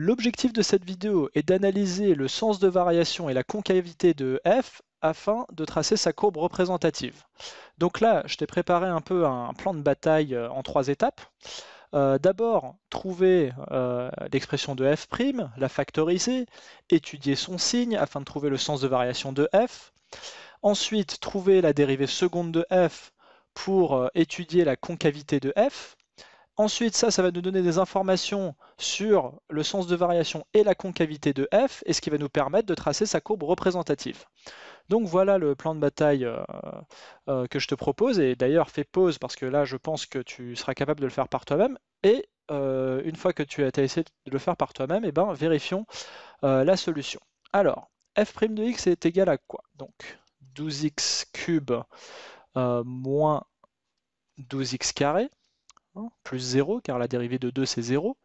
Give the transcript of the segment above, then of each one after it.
L'objectif de cette vidéo est d'analyser le sens de variation et la concavité de f afin de tracer sa courbe représentative. Donc là, je t'ai préparé un peu un plan de bataille euh, en trois étapes. Euh, d'abord, trouver euh, l'expression de f', la factoriser, étudier son signe afin de trouver le sens de variation de f. Ensuite, trouver la dérivée seconde de f pour étudier la concavité de f. Ensuite, ça, ça va nous donner des informations sur le sens de variation et la concavité de f, et ce qui va nous permettre de tracer sa courbe représentative. Donc voilà le plan de bataille euh, euh, que je te propose, et d'ailleurs fais pause parce que là je pense que tu seras capable de le faire par toi-même, et euh, une fois que tu as essayé de le faire par toi-même, eh ben, vérifions la solution. Alors, f' de x est égal à quoi Donc 12x cube moins 12x carré Hein, plus 0, car la dérivée de 2 c'est 0.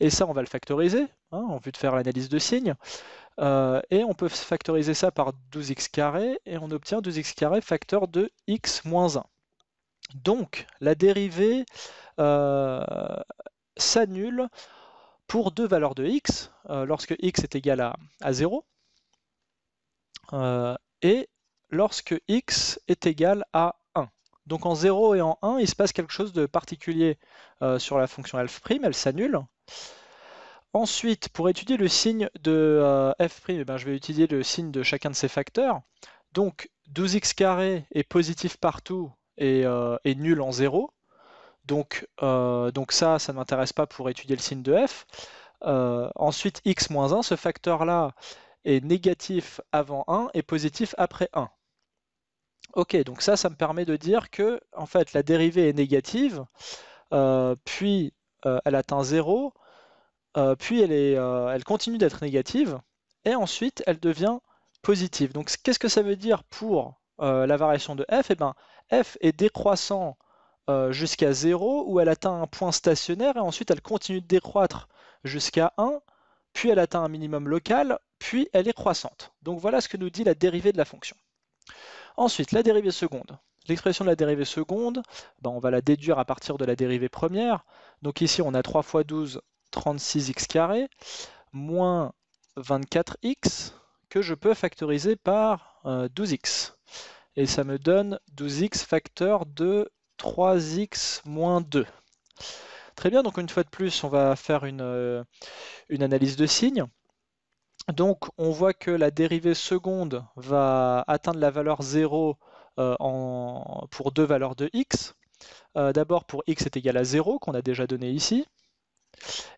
Et ça, on va le factoriser, hein, en vue de faire l'analyse de signes. Euh, et on peut factoriser ça par 12 x carré, et on obtient 12 x carré facteur de x moins 1. Donc, la dérivée euh, s'annule pour deux valeurs de x, euh, lorsque x est égal à, à 0, et lorsque x est égal à donc en 0 et en 1, il se passe quelque chose de particulier euh, sur la fonction f', elle s'annule. Ensuite, pour étudier le signe de euh, f', eh ben, je vais utiliser le signe de chacun de ces facteurs. Donc 12x est positif partout et, euh, nul en 0. Donc, donc ça, ça ne m'intéresse pas pour étudier le signe de f. ensuite, x-1, ce facteur-là est négatif avant 1 et positif après 1. Ok, donc ça, ça me permet de dire que en fait la dérivée est négative, euh, puis euh, elle atteint 0, euh, puis elle, est, elle continue d'être négative, et ensuite elle devient positive. Donc qu'est-ce que ça veut dire pour la variation de f Eh bien, f est décroissant jusqu'à 0, où elle atteint un point stationnaire, et ensuite elle continue de décroître jusqu'à 1, puis elle atteint un minimum local, puis elle est croissante. Donc voilà ce que nous dit la dérivée de la fonction. Ensuite, la dérivée seconde. L'expression de la dérivée seconde, ben, on va la déduire à partir de la dérivée première. Donc ici, on a 3 fois 12, 36x moins 24x, que je peux factoriser par 12x. Euh, Et ça me donne 12x facteur de 3x moins 2. Très bien, donc une fois de plus, on va faire une, euh, une analyse de signes. Donc on voit que la dérivée seconde va atteindre la valeur 0 euh, pour deux valeurs de x. Euh, d'abord pour x est égal à 0 qu'on a déjà donné ici.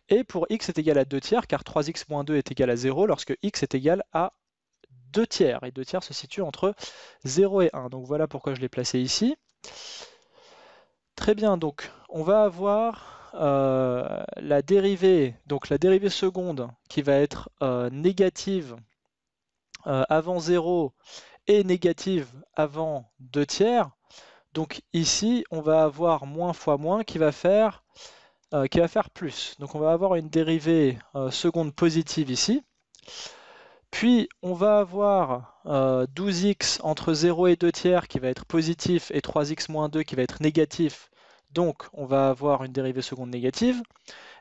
Et pour x est égal à 2 tiers car 3x moins 2 est égal à 0 lorsque x est égal à 2 tiers. Et 2 tiers se situe entre 0 et 1. Donc voilà pourquoi je l'ai placé ici. Très bien, donc on va avoir euh, la dérivée, donc la dérivée seconde qui va être euh, négative euh, avant 0 et négative avant 2 tiers. Donc ici, on va avoir moins fois moins qui va faire, qui va faire plus. Donc on va avoir une dérivée seconde positive ici. Puis on va avoir 12x entre 0 et 2 tiers qui va être positif et 3x moins 2 qui va être négatif donc on va avoir une dérivée seconde négative.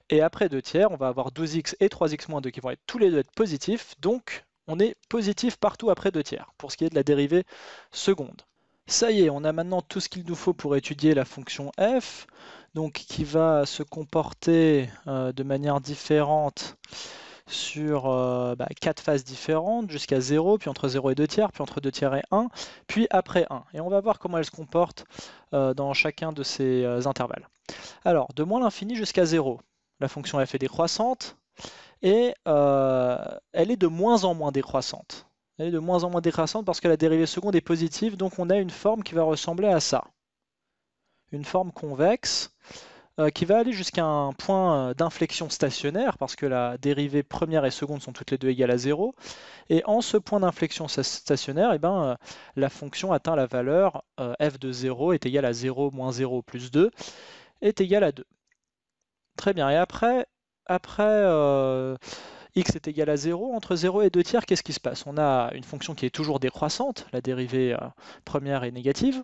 Et après 2 tiers, on va avoir 12 x et 3x-2 qui vont être tous les deux être positifs. Donc on est positif partout après 2 tiers pour ce qui est de la dérivée seconde. Ça y est, on a maintenant tout ce qu'il nous faut pour étudier la fonction f, donc qui va se comporter euh, de manière différente sur 4 euh, bah, quatre phases différentes, jusqu'à 0, puis entre 0 et 2 tiers, puis entre 2 tiers et 1, puis après 1. Et on va voir comment elle se comporte euh, dans chacun de ces euh, intervalles. Alors, de moins l'infini jusqu'à 0, la fonction f est décroissante, et elle est de moins en moins décroissante. Elle est de moins en moins décroissante parce que la dérivée seconde est positive, donc on a une forme qui va ressembler à ça. Une forme convexe euh, qui va aller jusqu'à un point euh, d'inflexion stationnaire, parce que la dérivée première et seconde sont toutes les deux égales à 0. Et en ce point d'inflexion stationnaire, eh ben, euh, la fonction atteint la valeur f de 0 est égale à 0 moins 0 plus 2 est égale à 2. Très bien, et après, après x est égal à 0, entre 0 et 2 tiers, qu'est-ce qui se passe On a une fonction qui est toujours décroissante, la dérivée première est négative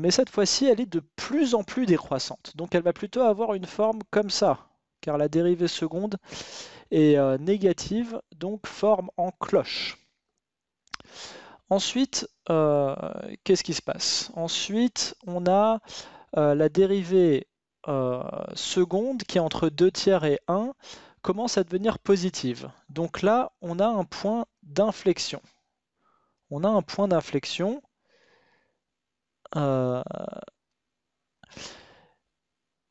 mais cette fois-ci, elle est de plus en plus décroissante. Donc elle va plutôt avoir une forme comme ça, car la dérivée seconde est euh, négative, donc forme en cloche. Ensuite, euh, qu'est-ce qui se passe Ensuite, on a euh, la dérivée seconde qui est entre 2 tiers et 1 commence à devenir positive. Donc là, on a un point d'inflexion. On a un point d'inflexion euh,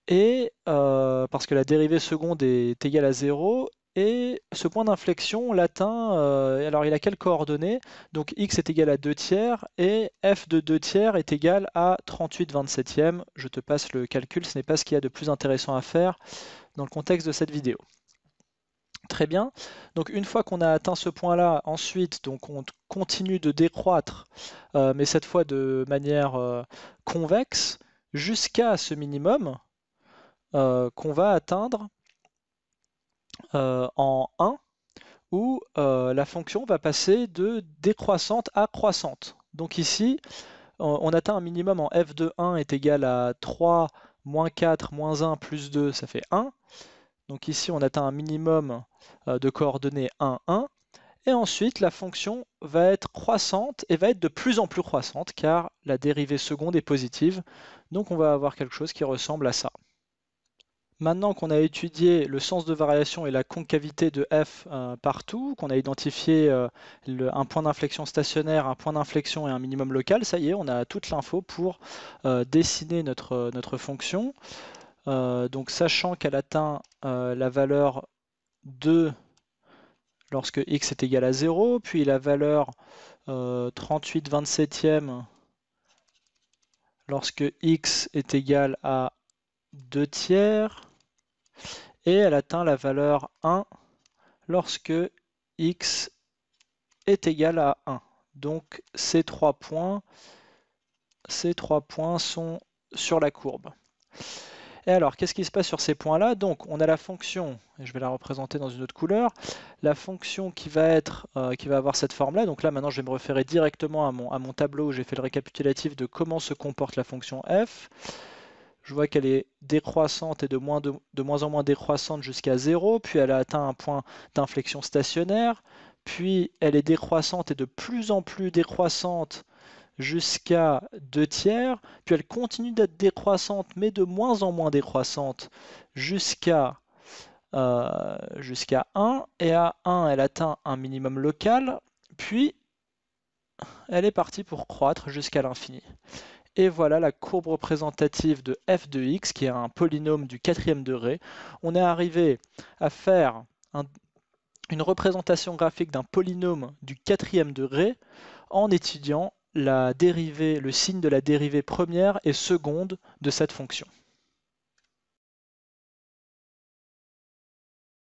et euh, parce que la dérivée seconde est égale à 0, et ce point d'inflexion, l'atteint, euh, alors il a quelles coordonnées Donc x est égal à 2 tiers et f de 2 tiers est égal à 38 27e. Je te passe le calcul, ce n'est pas ce qu'il y a de plus intéressant à faire dans le contexte de cette vidéo. Très bien. Donc une fois qu'on a atteint ce point-là, ensuite donc on continue de décroître, euh, mais cette fois de manière euh, convexe, jusqu'à ce minimum euh, qu'on va atteindre en 1, où la fonction va passer de décroissante à croissante. Donc ici, on atteint un minimum en f de 1 est égal à 3 moins 4 moins 1 plus 2, ça fait 1. Donc ici, on atteint un minimum euh, de coordonnées 1, 1. Et ensuite, la fonction va être croissante et va être de plus en plus croissante car la dérivée seconde est positive. Donc on va avoir quelque chose qui ressemble à ça. Maintenant qu'on a étudié le sens de variation et la concavité de f euh, partout, qu'on a identifié euh, un point d'inflexion stationnaire, un point d'inflexion et un minimum local, ça y est, on a toute l'info pour dessiner notre, notre fonction. Euh, donc sachant qu'elle atteint euh, la valeur 2 lorsque x est égal à 0, puis la valeur 38 euh, 27e lorsque x est égal à 2 tiers, et elle atteint la valeur 1 lorsque x est égal à 1. Donc ces trois points, ces trois points sont sur la courbe. Et alors, qu'est-ce qui se passe sur ces points-là Donc, on a la fonction, et je vais la représenter dans une autre couleur, la fonction qui va, être, euh, qui va avoir cette forme-là. Donc là, maintenant, je vais me référer directement à mon, tableau où j'ai fait le récapitulatif de comment se comporte la fonction f. Je vois qu'elle est décroissante et de moins, de moins en moins décroissante jusqu'à 0, puis elle a atteint un point d'inflexion stationnaire, puis elle est décroissante et de plus en plus décroissante jusqu'à 2 tiers, puis elle continue d'être décroissante, mais de moins en moins décroissante, jusqu'à euh, jusqu'à 1, et à 1, elle atteint un minimum local, puis elle est partie pour croître jusqu'à l'infini. Et voilà la courbe représentative de f de x, qui est un polynôme du quatrième degré. On est arrivé à faire une représentation graphique d'un polynôme du quatrième degré en étudiant la dérivée, le signe de la dérivée première et seconde de cette fonction.